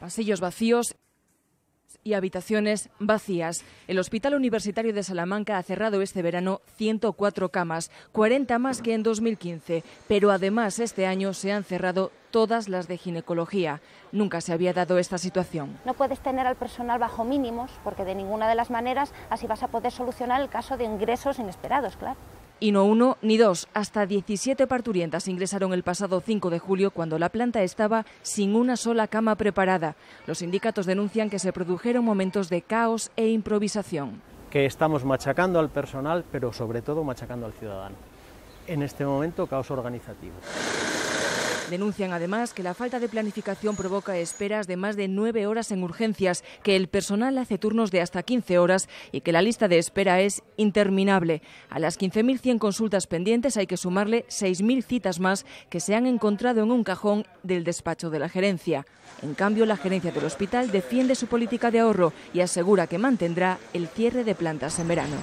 pasillos vacíos y habitaciones vacías. El Hospital Universitario de Salamanca ha cerrado este verano 104 camas, 40 más que en 2015, pero además este año se han cerrado todas las de ginecología. Nunca se había dado esta situación. No puedes tener al personal bajo mínimos porque de ninguna de las maneras así vas a poder solucionar el caso de ingresos inesperados, claro. Y no uno ni dos, hasta 17 parturientas ingresaron el pasado 5 de julio cuando la planta estaba sin una sola cama preparada. Los sindicatos denuncian que se produjeron momentos de caos e improvisación. Que estamos machacando al personal, pero sobre todo machacando al ciudadano. En este momento, caos organizativo. Denuncian además que la falta de planificación provoca esperas de más de nueve horas en urgencias, que el personal hace turnos de hasta 15 horas y que la lista de espera es interminable. A las 15.100 consultas pendientes hay que sumarle 6.000 citas más que se han encontrado en un cajón del despacho de la gerencia. En cambio, la gerencia del hospital defiende su política de ahorro y asegura que mantendrá el cierre de plantas en verano.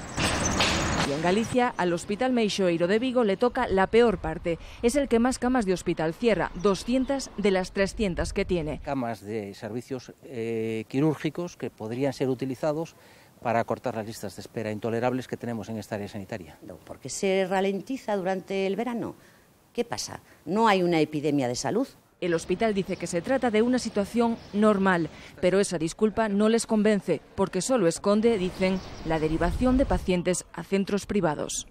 Y en Galicia, al Hospital Meixoeiro de Vigo le toca la peor parte. Es el que más camas de hospital cierra, 200 de las 300 que tiene. Camas de servicios eh, quirúrgicos que podrían ser utilizados para cortar las listas de espera intolerables que tenemos en esta área sanitaria. porque se ralentiza durante el verano. ¿Qué pasa? No hay una epidemia de salud, el hospital dice que se trata de una situación normal, pero esa disculpa no les convence porque solo esconde, dicen, la derivación de pacientes a centros privados.